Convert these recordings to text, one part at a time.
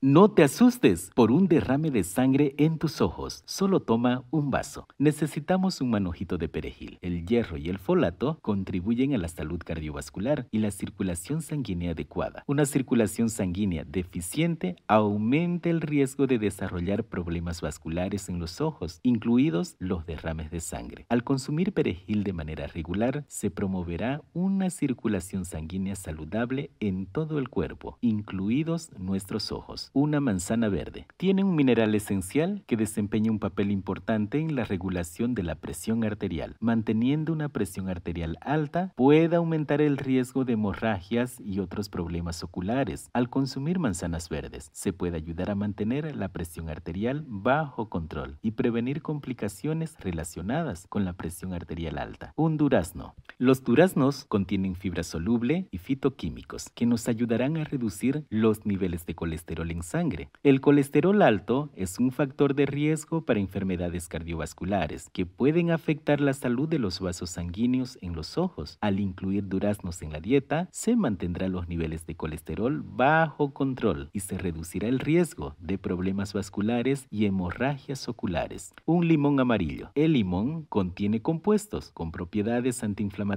No te asustes por un derrame de sangre en tus ojos. Solo toma un vaso. Necesitamos un manojito de perejil. El hierro y el folato contribuyen a la salud cardiovascular y la circulación sanguínea adecuada. Una circulación sanguínea deficiente aumenta el riesgo de desarrollar problemas vasculares en los ojos, incluidos los derrames de sangre. Al consumir perejil de manera regular, se promoverá una circulación sanguínea saludable en todo el cuerpo, incluidos nuestros ojos una manzana verde. Tiene un mineral esencial que desempeña un papel importante en la regulación de la presión arterial. Manteniendo una presión arterial alta, puede aumentar el riesgo de hemorragias y otros problemas oculares. Al consumir manzanas verdes, se puede ayudar a mantener la presión arterial bajo control y prevenir complicaciones relacionadas con la presión arterial alta. Un durazno. Los duraznos contienen fibra soluble y fitoquímicos que nos ayudarán a reducir los niveles de colesterol en sangre. El colesterol alto es un factor de riesgo para enfermedades cardiovasculares que pueden afectar la salud de los vasos sanguíneos en los ojos. Al incluir duraznos en la dieta, se mantendrán los niveles de colesterol bajo control y se reducirá el riesgo de problemas vasculares y hemorragias oculares. Un limón amarillo. El limón contiene compuestos con propiedades antiinflamatorias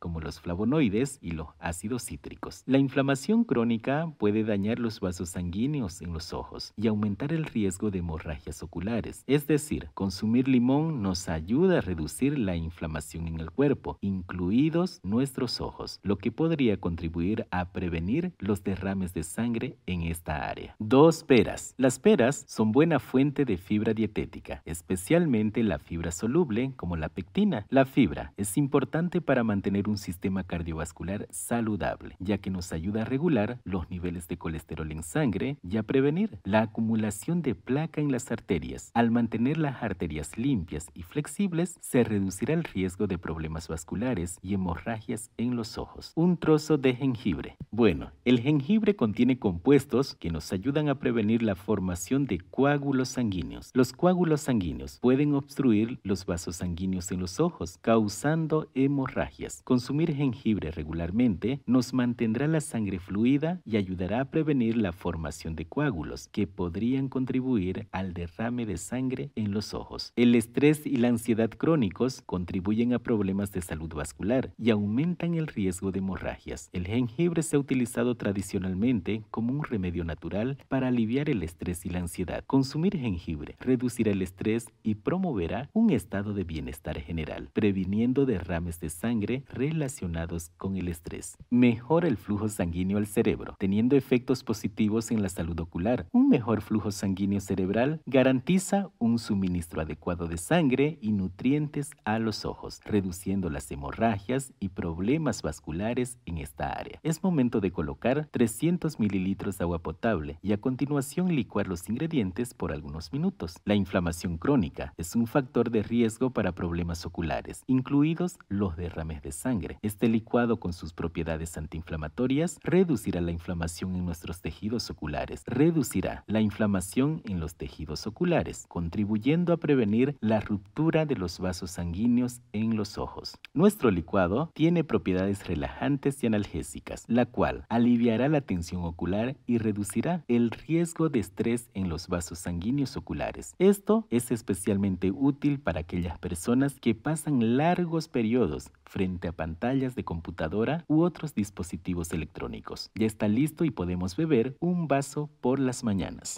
como los flavonoides y los ácidos cítricos. La inflamación crónica puede dañar los vasos sanguíneos en los ojos y aumentar el riesgo de hemorragias oculares. Es decir, consumir limón nos ayuda a reducir la inflamación en el cuerpo, incluidos nuestros ojos, lo que podría contribuir a prevenir los derrames de sangre en esta área. Dos Peras. Las peras son buena fuente de fibra dietética, especialmente la fibra soluble como la pectina. La fibra es importante para mantener un sistema cardiovascular saludable, ya que nos ayuda a regular los niveles de colesterol en sangre y a prevenir la acumulación de placa en las arterias. Al mantener las arterias limpias y flexibles, se reducirá el riesgo de problemas vasculares y hemorragias en los ojos. Un trozo de jengibre. Bueno, el jengibre contiene compuestos que nos ayudan a prevenir la formación de coágulos sanguíneos. Los coágulos sanguíneos pueden obstruir los vasos sanguíneos en los ojos, causando hemorragias Consumir jengibre regularmente nos mantendrá la sangre fluida y ayudará a prevenir la formación de coágulos que podrían contribuir al derrame de sangre en los ojos. El estrés y la ansiedad crónicos contribuyen a problemas de salud vascular y aumentan el riesgo de hemorragias. El jengibre se ha utilizado tradicionalmente como un remedio natural para aliviar el estrés y la ansiedad. Consumir jengibre reducirá el estrés y promoverá un estado de bienestar general, previniendo derrames de sangre relacionados con el estrés. Mejora el flujo sanguíneo al cerebro, teniendo efectos positivos en la salud ocular. Un mejor flujo sanguíneo cerebral garantiza un suministro adecuado de sangre y nutrientes a los ojos, reduciendo las hemorragias y problemas vasculares en esta área. Es momento de colocar 300 mililitros de agua potable y a continuación licuar los ingredientes por algunos minutos. La inflamación crónica es un factor de riesgo para problemas oculares, incluidos los de de sangre. Este licuado con sus propiedades antiinflamatorias reducirá la inflamación en nuestros tejidos oculares, reducirá la inflamación en los tejidos oculares, contribuyendo a prevenir la ruptura de los vasos sanguíneos en los ojos. Nuestro licuado tiene propiedades relajantes y analgésicas, la cual aliviará la tensión ocular y reducirá el riesgo de estrés en los vasos sanguíneos oculares. Esto es especialmente útil para aquellas personas que pasan largos periodos frente a pantallas de computadora u otros dispositivos electrónicos. Ya está listo y podemos beber un vaso por las mañanas.